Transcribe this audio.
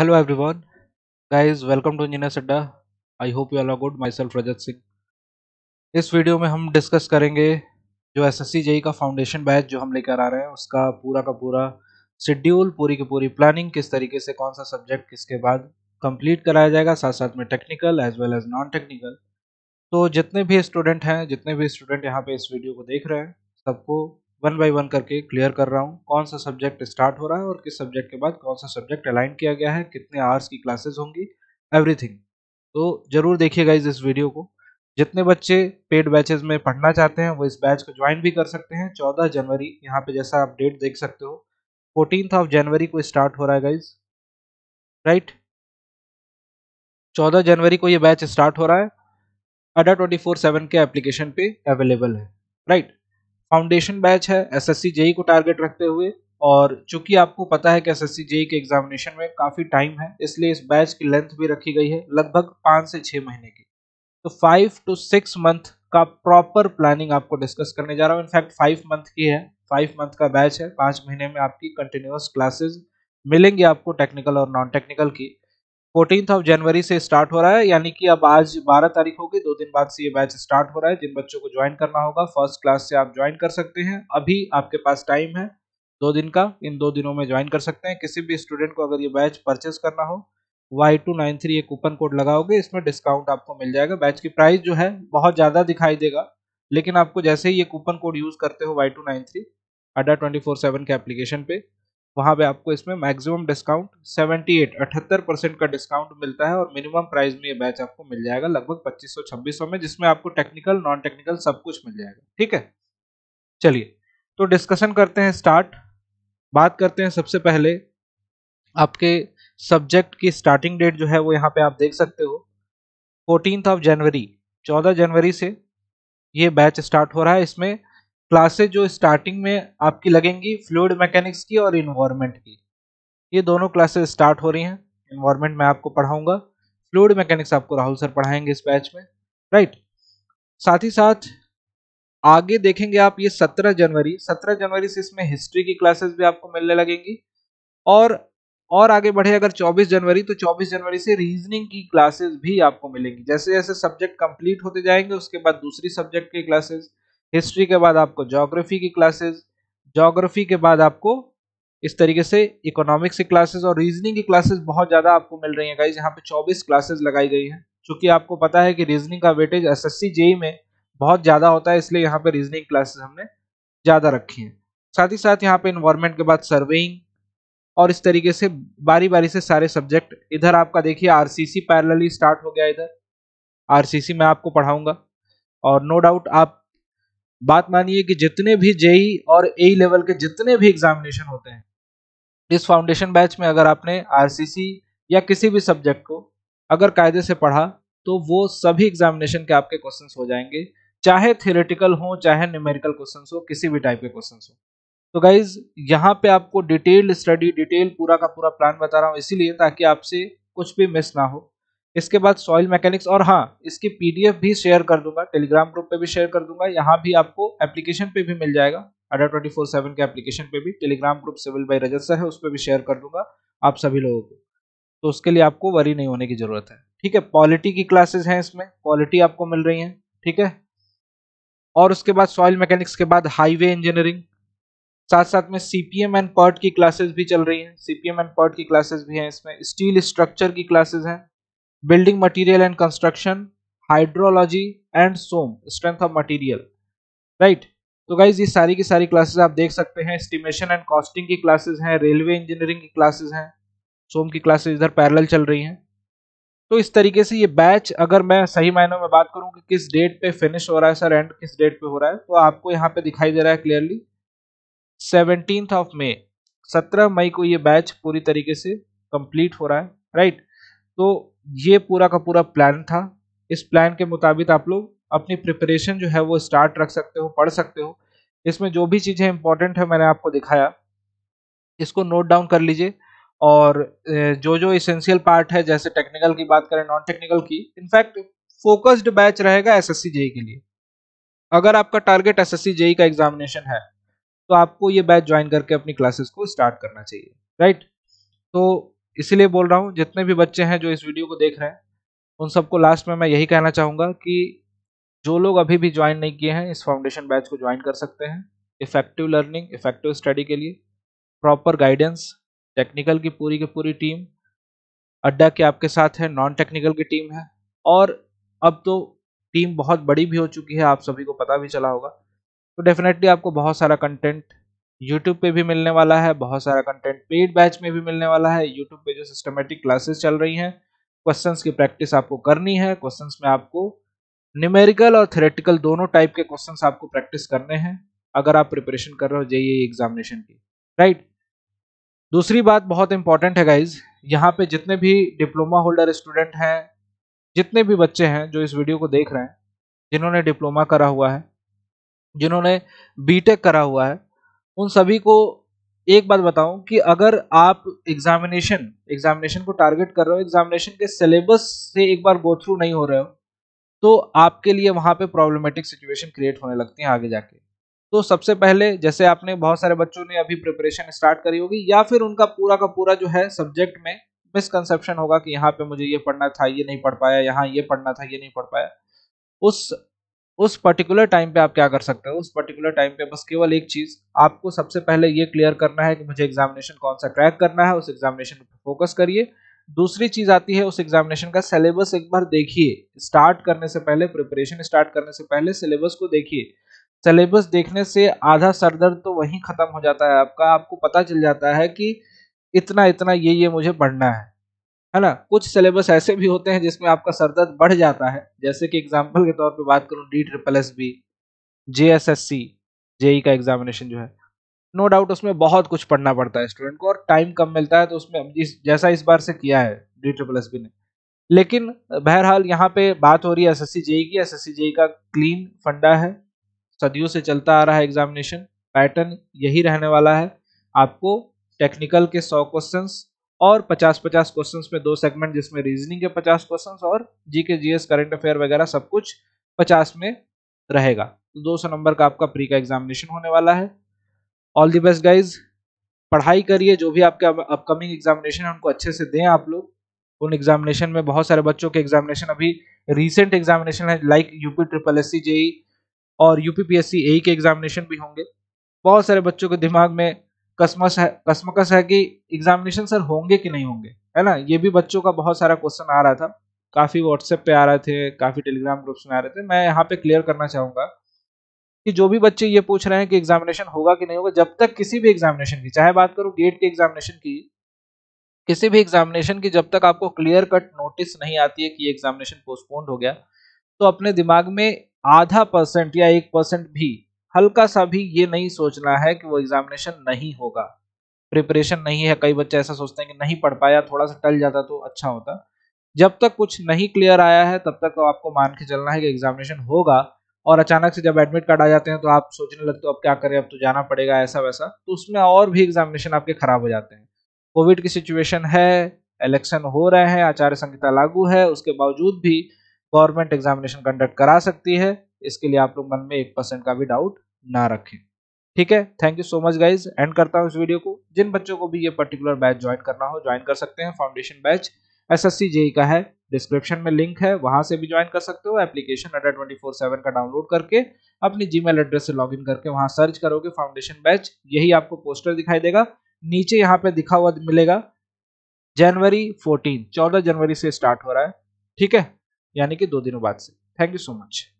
hello everyone guys welcome to engineer sedda i hope you all are good myself rajat singh इस वीडियो में हम discuss करेंगे जो एस एस सी का फाउंडेशन बैच जो हम लेकर आ रहे हैं उसका पूरा का पूरा शेड्यूल पूरी की पूरी प्लानिंग किस तरीके से कौन सा सब्जेक्ट किसके बाद कंप्लीट कराया जाएगा साथ साथ में technical as well as non technical तो जितने भी स्टूडेंट हैं जितने भी स्टूडेंट यहाँ पे इस वीडियो को देख रहे हैं सबको वन बाय वन करके क्लियर कर रहा हूँ कौन सा सब्जेक्ट स्टार्ट हो रहा है और किस सब्जेक्ट के बाद कौन सा सब्जेक्ट अलाइन किया गया है कितने आवर्स की क्लासेस होंगी एवरीथिंग तो ज़रूर देखिएगा इस वीडियो को जितने बच्चे पेड बैचेस में पढ़ना चाहते हैं वो इस बैच को ज्वाइन भी कर सकते हैं चौदह जनवरी यहाँ पे जैसा आप डेट देख सकते हो फोर्टीन ऑफ जनवरी को स्टार्ट हो रहा है गाइज राइट चौदह जनवरी को ये बैच स्टार्ट हो रहा है अडा ट्वेंटी फोर सेवन के एप्लीकेशन पे अवेलेबल है राइट फाउंडेशन बैच है एसएससी जेई e को टारगेट रखते हुए और चूंकि आपको पता है कि एसएससी जेई e के एग्जामिनेशन में काफ़ी टाइम है इसलिए इस बैच की लेंथ भी रखी गई है लगभग पाँच से छः महीने की तो फाइव टू सिक्स मंथ का प्रॉपर प्लानिंग आपको डिस्कस करने जा रहा हूँ इनफैक्ट फाइव मंथ की है फाइव मंथ का बैच है पाँच महीने में आपकी कंटिन्यूस क्लासेज मिलेंगी आपको टेक्निकल और नॉन टेक्निकल की फोर्टीन ऑफ जनवरी से स्टार्ट हो रहा है यानी कि अब आज बारह तारीख होगी दो दिन बाद से ये बैच स्टार्ट हो रहा है जिन बच्चों को ज्वाइन करना होगा फर्स्ट क्लास से आप ज्वाइन कर सकते हैं अभी आपके पास टाइम है दो दिन का इन दो दिनों में ज्वाइन कर सकते हैं किसी भी स्टूडेंट को अगर ये बैच परचेस करना हो वाई टू नाइन थ्री ये कूपन कोड लगाओगे इसमें डिस्काउंट आपको मिल जाएगा बैच की प्राइस जो है बहुत ज़्यादा दिखाई देगा लेकिन आपको जैसे ही ये कूपन कोड यूज़ करते हो Y two nine three Adda twenty four seven के एप्लीकेशन पे वहाँ पे आपको इसमें मैक्सिमम डिस्काउंट 78 78 परसेंट का डिस्काउंट मिलता है और मिनिमम प्राइस में ये बैच आपको मिल जाएगा लगभग 2500 2600 में जिसमें आपको टेक्निकल नॉन टेक्निकल सब कुछ मिल जाएगा ठीक है चलिए तो डिस्कशन करते हैं स्टार्ट बात करते हैं सबसे पहले आपके सब्जेक्ट की स्टार्टिंग डेट जो है वो यहाँ पे आप देख सकते हो फोर्टीन ऑफ जनवरी चौदह जनवरी से ये बैच स्टार्ट हो रहा है इसमें क्लासेज जो स्टार्टिंग में आपकी लगेंगी फ्लूड मैकेनिक्स की और इन्वायरमेंट की ये दोनों क्लासेज स्टार्ट हो रही हैं इन्वायरमेंट मैं आपको पढ़ाऊंगा फ्लूड मैकेनिक्स आपको राहुल सर पढ़ाएंगे इस बैच में राइट साथ ही साथ आगे देखेंगे आप ये सत्रह जनवरी सत्रह जनवरी से इसमें हिस्ट्री की क्लासेस भी आपको मिलने लगेंगी और और आगे बढ़े अगर 24 जनवरी तो 24 जनवरी से रीजनिंग की क्लासेस भी आपको मिलेंगी जैसे जैसे सब्जेक्ट कंप्लीट होते जाएंगे उसके बाद दूसरी सब्जेक्ट की क्लासेस हिस्ट्री के बाद आपको जोग्राफी की क्लासेस जोग्राफी के बाद आपको इस तरीके से इकोनॉमिक्स की क्लासेस और रीजनिंग की क्लासेस बहुत ज़्यादा आपको मिल रही है गाइज यहाँ पे 24 क्लासेस लगाई गई हैं क्योंकि आपको पता है कि रीजनिंग का वेटेज एस एस में बहुत ज़्यादा होता है इसलिए यहाँ पे रीजनिंग क्लासेस हमने ज़्यादा रखी हैं साथ ही साथ यहाँ पे इन्वायरमेंट के बाद सर्वेइंग और इस तरीके से बारी बारी से सारे सब्जेक्ट इधर आपका देखिए आर सी स्टार्ट हो गया इधर आर मैं आपको पढ़ाऊंगा और नो डाउट आप बात मानिए कि जितने भी जेई और ए लेवल के जितने भी एग्जामिनेशन होते हैं इस फाउंडेशन बैच में अगर आपने आरसीसी या किसी भी सब्जेक्ट को अगर कायदे से पढ़ा तो वो सभी एग्जामिनेशन के आपके क्वेश्चन हो जाएंगे चाहे थियोरेटिकल हो चाहे न्यूमेरिकल क्वेश्चन हो किसी भी टाइप के क्वेश्चन हो तो गाइज यहाँ पे आपको डिटेल्ड स्टडी डिटेल पूरा का पूरा प्लान बता रहा हूँ इसीलिए ताकि आपसे कुछ भी मिस ना हो इसके बाद सॉइल मैकेनिक्स और हाँ इसकी पीडीएफ भी शेयर कर दूंगा टेलीग्राम ग्रुप पे भी शेयर कर दूंगा यहाँ भी आपको एप्लीकेशन पे भी मिल जाएगा अडा ट्वेंटी फोर सेवन के एप्लीकेशन पे भी Telegram group civil by Rajat है उस पर भी शेयर कर दूंगा आप सभी लोगों को तो उसके लिए आपको वरी नहीं होने की जरूरत है ठीक है पॉलिटी की क्लासेस हैं इसमें पॉलिटी आपको मिल रही है ठीक है और उसके बाद सॉइल मैकेनिक्स के बाद हाईवे इंजीनियरिंग साथ साथ में सीपीएम एंड पर्ट की क्लासेस भी चल रही हैं सीपीएम एंड पर्ट की क्लासेस भी हैं इसमें स्टील स्ट्रक्चर की क्लासेस हैं building material and construction hydrology and SOM strength of material right तो गाइज ये सारी की सारी क्लासेस आप देख सकते हैं एस्टिमेशन एंड कॉस्टिंग की क्लासेस हैं रेलवे इंजीनियरिंग की क्लासेस हैं सोम की क्लासेस इधर पैरेलल चल रही हैं तो इस तरीके से ये बैच अगर मैं सही मायनों में बात करूं कि किस डेट पे फिनिश हो रहा है सर एंड किस डेट पे हो रहा है तो आपको यहाँ पे दिखाई दे रहा है क्लियरली सेवनटीन ऑफ मे सत्रह मई को ये बैच पूरी तरीके से कंप्लीट हो रहा है राइट तो ये पूरा का पूरा प्लान था इस प्लान के मुताबिक आप लोग अपनी प्रिपरेशन जो है वो स्टार्ट रख सकते हो पढ़ सकते हो इसमें जो भी चीज़ें इंपॉर्टेंट है मैंने आपको दिखाया इसको नोट डाउन कर लीजिए और जो जो इसेंशियल पार्ट है जैसे टेक्निकल की बात करें नॉन टेक्निकल की इनफैक्ट फोकस्ड बैच रहेगा एस एस जेई के लिए अगर आपका टारगेट एस एस जेई का एग्जामिनेशन है तो आपको ये बैच ज्वाइन करके अपनी क्लासेस को स्टार्ट करना चाहिए राइट तो इसीलिए बोल रहा हूँ जितने भी बच्चे हैं जो इस वीडियो को देख रहे हैं उन सबको लास्ट में मैं यही कहना चाहूँगा कि जो लोग अभी भी ज्वाइन नहीं किए हैं इस फाउंडेशन बैच को ज्वाइन कर सकते हैं इफेक्टिव लर्निंग इफेक्टिव स्टडी के लिए प्रॉपर गाइडेंस टेक्निकल की पूरी की पूरी टीम अड्डा के आपके साथ है नॉन टेक्निकल की टीम है और अब तो टीम बहुत बड़ी भी हो चुकी है आप सभी को पता भी चला होगा तो डेफिनेटली आपको बहुत सारा कंटेंट यूट्यूब पे भी मिलने वाला है बहुत सारा कंटेंट पेड बैच में भी मिलने वाला है यूट्यूब पे जो सिस्टमेटिक क्लासेस चल रही हैं क्वेश्चंस की प्रैक्टिस आपको करनी है क्वेश्चंस में आपको न्यूमेरिकल और थेरेटिकल दोनों टाइप के क्वेश्चंस आपको प्रैक्टिस करने हैं अगर आप प्रिपरेशन कर रहे हो जेई एग्जामिनेशन e की राइट दूसरी बात बहुत इंपॉर्टेंट है गाइज यहाँ पे जितने भी डिप्लोमा होल्डर स्टूडेंट हैं जितने भी बच्चे हैं जो इस वीडियो को देख रहे हैं जिन्होंने डिप्लोमा करा हुआ है जिन्होंने बीटेक करा हुआ है उन सभी को एक बात बताऊं कि अगर आप एग्जामिनेशन एग्जामिनेशन को टारगेट कर रहे हो एग्जामिनेशन के सिलेबस से एक बार गो थ्रू नहीं हो रहे हो तो आपके लिए वहां पे प्रॉब्लमेटिक सिचुएशन क्रिएट होने लगती है आगे जाके तो सबसे पहले जैसे आपने बहुत सारे बच्चों ने अभी प्रिपरेशन स्टार्ट करी होगी या फिर उनका पूरा का पूरा जो है सब्जेक्ट में मिसकंसेप्शन होगा कि यहाँ पे मुझे ये पढ़ना था ये नहीं पढ़ पाया यहाँ ये पढ़ना था ये नहीं पढ़ पाया उस उस पर्टिकुलर टाइम पे आप क्या कर सकते हो उस पर्टिकुलर टाइम पे बस केवल एक चीज आपको सबसे पहले ये क्लियर करना है कि मुझे एग्जामिनेशन कौन सा क्रैक करना है उस एग्जामिनेशन पर फोकस करिए दूसरी चीज आती है उस एग्जामिनेशन का सिलेबस एक बार देखिए स्टार्ट करने से पहले प्रिपरेशन स्टार्ट करने से पहले सिलेबस को देखिए सिलेबस देखने से आधा सरदर्द तो वहीं खत्म हो जाता है आपका आपको पता चल जाता है कि इतना इतना ये ये मुझे पढ़ना है है ना कुछ सिलेबस ऐसे भी होते हैं जिसमें आपका सरदर्द बढ़ जाता है जैसे कि एग्जाम्पल के तौर पर बात करूँ D triple S B J S S C JE का एग्जामिनेशन जो है नो no डाउट उसमें बहुत कुछ पढ़ना पड़ता है स्टूडेंट को और टाइम कम मिलता है तो उसमें जैसा इस बार से किया है डी ट्रिपल एस बी ने लेकिन बहरहाल यहाँ पे बात हो रही है एस एस सी जेई की एस एस सी जेई का क्लीन फंडा है सदियों से चलता आ रहा है एग्जामिनेशन पैटर्न यही रहने वाला है आपको टेक्निकल के सौ क्वेश्चंस और 50-50 क्वेश्चंस में दो सेगमेंट जिसमें रीजनिंग के 50 क्वेश्चंस और जीके जीएस करंट अफेयर वगैरह सब कुछ 50 में रहेगा तो 200 नंबर का आपका प्री का एग्जामिनेशन होने वाला है ऑल दी बेस्ट गाइज पढ़ाई करिए जो भी आपके अपकमिंग एग्जामिनेशन है उनको अच्छे से दें आप लोग उन एग्जामिनेशन में बहुत सारे बच्चों के एग्जामिनेशन अभी रिसेंट एग्जामिनेशन है like UP triple S C JE और यूपीपीएससी ए e के एग्जामिनेशन भी होंगे बहुत सारे बच्चों के दिमाग में कसमस है कसमकस है कि एग्जामिनेशन सर होंगे कि नहीं होंगे है ना ये भी बच्चों का बहुत सारा क्वेश्चन आ रहा था काफ़ी व्हाट्सएप पे आ रहे थे काफ़ी टेलीग्राम ग्रुप्स में आ रहे थे मैं यहाँ पे क्लियर करना चाहूंगा कि जो भी बच्चे ये पूछ रहे हैं कि एग्जामिनेशन होगा कि नहीं होगा जब तक किसी भी एग्जामिनेशन की चाहे बात करूँ गेट के एग्जामिनेशन की किसी भी एग्जामिनेशन की जब तक आपको क्लियर कट नोटिस नहीं आती है कि एग्जामिनेशन पोस्टपोन्ड हो गया तो अपने दिमाग में आधा परसेंट या एक परसेंट भी हल्का सा भी ये नहीं सोचना है कि वो एग्जामिनेशन नहीं होगा प्रिपरेशन नहीं है कई बच्चे ऐसा सोचते हैं कि नहीं पढ़ पाया थोड़ा सा टल जाता तो अच्छा होता जब तक कुछ नहीं क्लियर आया है तब तक तो आपको मान के चलना है कि एग्जामिनेशन होगा और अचानक से जब एडमिट कार्ड आ जाते हैं तो आप सोचने लगते हो अब क्या करें अब तो जाना पड़ेगा ऐसा वैसा तो उसमें और भी एग्जामिनेशन आपके खराब हो जाते हैं कोविड की सिचुएशन है इलेक्शन हो रहे हैं आचार्य संहिता लागू है उसके बावजूद भी गवर्नमेंट एग्जामिनेशन कंडक्ट करा सकती है इसके लिए आप लोग मन में एक परसेंट का भी डाउट ना रखें ठीक है thank you so much guys and करता हूँ इस वीडियो को जिन बच्चों को भी ये पर्टिकुलर बैच ज्वाइन करना हो ज्वाइन कर सकते हैं foundation batch S S JE का है डिस्क्रिप्शन में लिंक है वहां से भी ज्वाइन कर सकते हो application Adda twenty four seven का डाउनलोड करके अपनी जीमेल एड्रेस से लॉगिन करके वहां सर्च करोगे फाउंडेशन बैच यही आपको पोस्टर दिखाई देगा नीचे यहाँ पे दिखा हुआ मिलेगा जनवरी फोर्टीन चौदह जनवरी से स्टार्ट हो रहा है ठीक है यानी कि दो दिनों बाद से थैंक यू सो मच